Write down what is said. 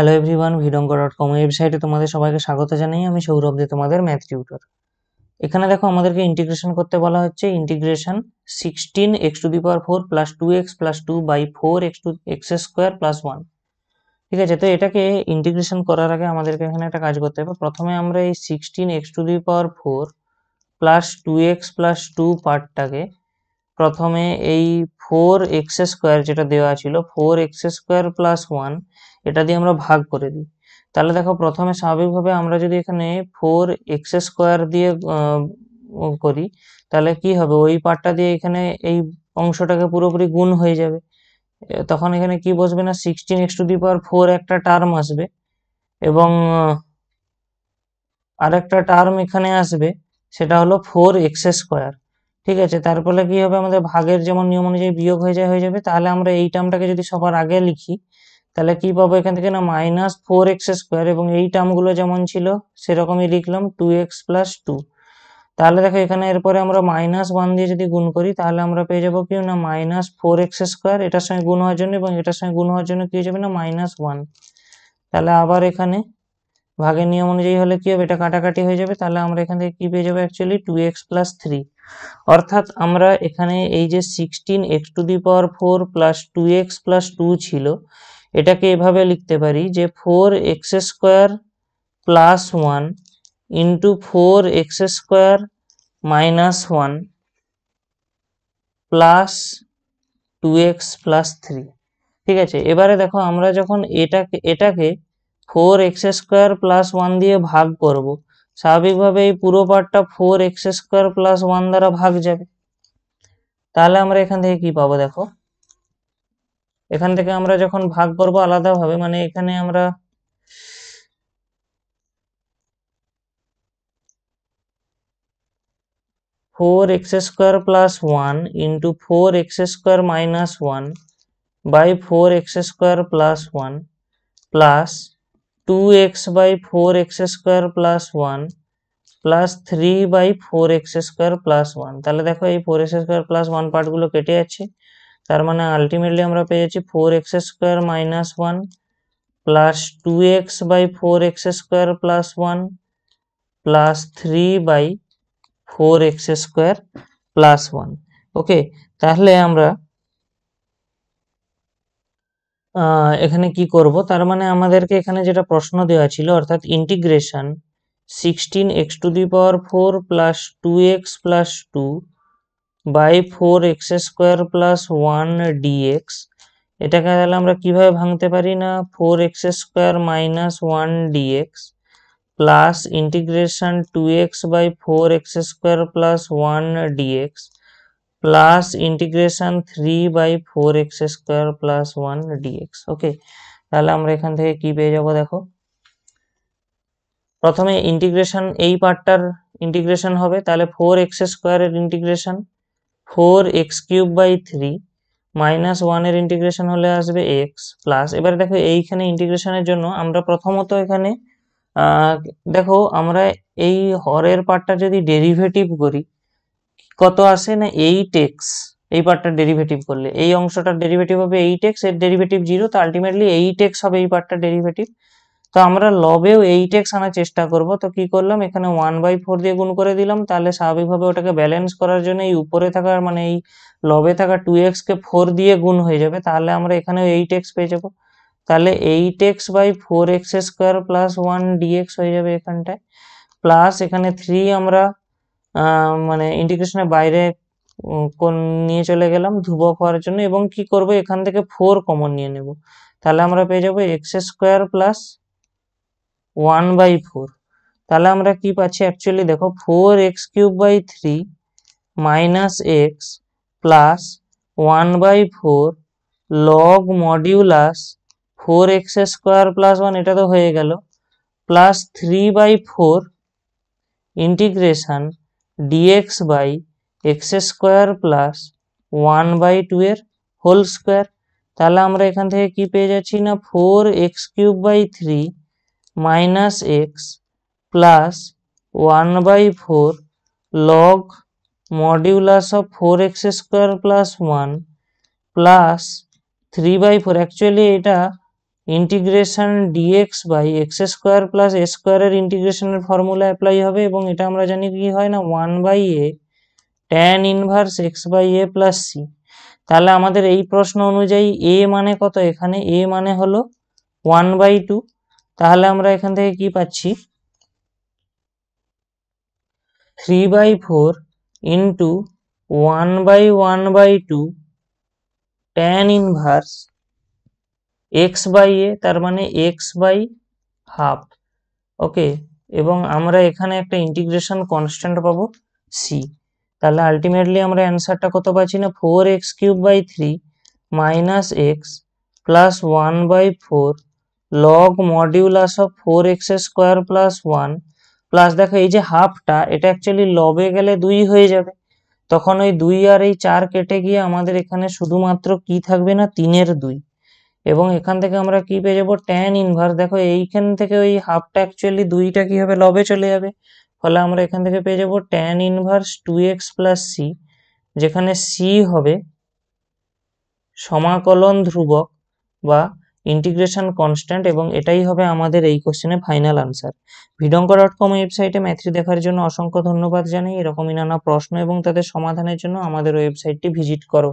hello everyone ভিডঙ্ক dot com ওয়েবসাইটে তোমাদের সবাইকে স্বাগত জানাই আমি সৌরভ দে তোমাদের ম্যাথ টিউটর এখানে দেখো আমাদেরকে ইন্টিগ্রেশন করতে বলা হচ্ছে integration sixteen x to the power four plus two x plus two by four x two x square plus one ঠিক আছে তো এটাকে ইন্টিগ্রেশন করার আগে আমাদেরকে এখানে একটা কাজ করতে হবে প্রথমে আমরা এই sixteen x to the power four plus two x plus two পার্টটাকে প্রথমে এই ফোর এক্স স্কোয়ার যেটা দেওয়া ছিল four x square plus one এটা দিয়ে আমরা ভাগ করে দিই তাহলে দেখো প্রথমে স্বাভাবিকভাবে আমরা যদি এখানে ফোর এক্স স্কোয়ার দিয়ে করি তাহলে কি হবে ওই পার্টটা দিয়ে এখানে এই অংশটাকে পুরোপুরি গুণ হয়ে যাবে তখন এখানে কি বসবে না sixteen x to the power four একটা টার্ম আসবে এবং আরেকটা টার্ম এখানে আসবে সেটা হলো ফোর এক্স স্কোয়ার ঠিক আছে তারপরে কি হবে আমাদের ভাগের যেমন নিয়ম অনুযায়ী বিয়োগ হয়ে যায় হয়ে যাবে তাহলে আমরা এই টার্মটাকে যদি সবার আগে লিখি তাহলে কি পাবো এখান থেকে না মাইনাস ফোর এক্স স্কোয়ার এবং এই টার্মগুলো যেমন ছিল সেরকমই লিখলাম টু এক্স প্লাস টু তাহলে দেখো এখানে এরপরে আমরা মাইনাস ওয়ান দিয়ে যদি গুণ করি তাহলে আমরা পেয়ে যাবো কি না মাইনাস ফোর এক্স স্কোয়ার এটার সঙ্গে গুণ হওয়ার জন্য এবং এটার সঙ্গে গুণ হওয়ার জন্য কি হয়ে যাবে না মাইনাস ওয়ান তাহলে আবার এখানে ভাগের নিয়ম অনুযায়ী হলে কি হবে এটা কাটাকাটি হয়ে যাবে তাহলে আমরা এখান থেকে কি পেয়ে যাবো actually two x plus three অর্থাৎ আমরা এখানে এই যে sixteen x to the power four plus two x plus two ছিল এটাকে এভাবে লিখতে পারি যে four x square plus one into four x square minus one plus two x plus three ঠিক আছে এবারে দেখো আমরা যখন এটাকে এটাকে four x square plus one দিয়ে ভাগ করবো स्वाभाविक रूप से यह पूर्व पार्ट 4x2 + 1 द्वारा भाग जाएगा ताले हमरा এখান থেকে কি পাবো দেখো এখান থেকে আমরা যখন ভাগ করব আলাদাভাবে মানে এখানে আমরা 4x2 + 1 * 4x2 - 1 / 4x2 + 1 + 2x / 4x2 + 1 plus three by four x square plus one তাহলে দেখো এই four x square plus one পার্টগুলো কেটে যাচ্ছে তার মানে আলটিমেটলি আমরা পেয়ে যাচ্ছি four x square minus one plus two x by four x square plus one plus three by four x square plus one okay তাহলে আমরা এখানে কি করব তার মানে আমাদেরকে এখানে যেটা প্রশ্ন দেওয়া ছিল অর্থাৎ integration sixteen x to the power four plus two x plus two by four x square plus one dx এটাকে তাহলে আমরা কিভাবে ভাঙতে পারি না four x square minus one dx plus integration two x by four x square plus one dx plus integration three by four x square plus one dx okay তাহলে আমরা এখান থেকে কি পেয়ে যাবো দেখো প্রথমে ইন্টিগ্রেশন এই পার্টটার ইন্টিগ্রেশন হবে তাহলে ফোর এক্স স্কোয়ারের integration four x cube by three minus ওয়ানের ইন্টিগ্রেশন হলে আসবে এক্স প্লাস এবার দেখো এইখানে ইন্টিগ্রেশনের জন্য আমরা প্রথমত এখানে দেখো আমরা এই হরের পার্টটা যদি ডেরিভেটিভ করি কত আসে না এইট এক্স এই পার্টটা ডেরিভেটিভ করলে এই অংশটা ডেরিভেটিভ হবে এইট এক্স এর ডেরিভেটিভ জিরো তো আলটিমেটলি এইট এক্স হবে এই পার্টটা ডেরিভেটিভ তো আমরা লবেও এইট এক্স আনার চেষ্টা করব তো কি করলাম এখানে ওয়ান বাই ফোর দিয়ে গুণ করে দিলাম তাহলে স্বাভাবিকভাবে ওটাকে ব্যালেন্স করার জন্য এই উপরে থাকা মানে এই লবে থাকা টু এক্সকে ফোর দিয়ে গুণ হয়ে যাবে তাহলে আমরা এখানেও এইট এক্স পেয়ে যাবো তাহলে eight x by four x square plus one dx হয়ে যাবে এখানটায় প্লাস এখানে থ্রি আমরা মানে ইন্ডিকেশনের বাইরে কোন নিয়ে চলে গেলাম ধ্রুবক হওয়ার জন্য এবং কি করব এখান থেকে ফোর কমন নিয়ে নেব তাহলে আমরা পেয়ে যাবো x square plus one by four তাহলে আমরা কি পাচ্ছি অ্যাকচুয়ালি দেখো four x cube by three minus x plus one by four log modulus four x square plus one এটা তো হয়ে গেল plus three by four integration dx by x square plus one by two এর whole square তাহলে আমরা এখান থেকে কি পেয়ে যাচ্ছি না four x cube by three minus x plus one by four log modulus of four x square plus one plus three by four actually এটা integration dx by x square plus a স্কোয়ারের ইন্টিগ্রেশনের formula apply হবে এবং এটা আমরা জানি কি হয় না one by a tan inverse x by a plus c তাহলে আমাদের এই প্রশ্ন অনুযায়ী এ মানে কত এখানে এ মানে হলো ওয়ান বাই টু তাহলে আমরা এখান থেকে কি পাচ্ছি three by four into one by one by two tan inverse x by a তার মানে এক্স বাই হাফ ওকে এবং আমরা এখানে একটা ইন্টিগ্রেশন কনস্ট্যান্ট পাবো সি তাহলে আলটিমেটলি আমরা অ্যান্সারটা কত পাচ্ছি না four x cube by three minus x plus one by four log modulus of four x square plus one plus দেখো এই যে হাফটা এটা অ্যাকচুয়ালি লবে গেলে দুই হয়ে যাবে তখন ওই দুই আর এই চার কেটে গিয়ে আমাদের এখানে শুধুমাত্র কি থাকবে না তিনের দুই এবং এখান থেকে আমরা কি পেয়ে যাবো ট্যান ইনভার্স দেখো এইখান থেকে ওই হাফটা অ্যাকচুয়ালি দুইটা কি হবে লবে চলে যাবে ফলে আমরা এখান থেকে পেয়ে যাবো tan inverse two x plus c যেখানে সি হবে সমাকলন ধ্রুবক বা ইন্টিগ্রেশন কনস্ট্যান্ট এবং এটাই হবে আমাদের এই কোশ্চেনে ফাইনাল আনসার ভিডঙ্ক ডট কম ওয়েবসাইটে ম্যাথি দেখার জন্য অসংখ্য ধন্যবাদ জানাই এরকমই নানা প্রশ্ন এবং তাদের সমাধানের জন্য আমাদের ওয়েবসাইটটি ভিজিট করো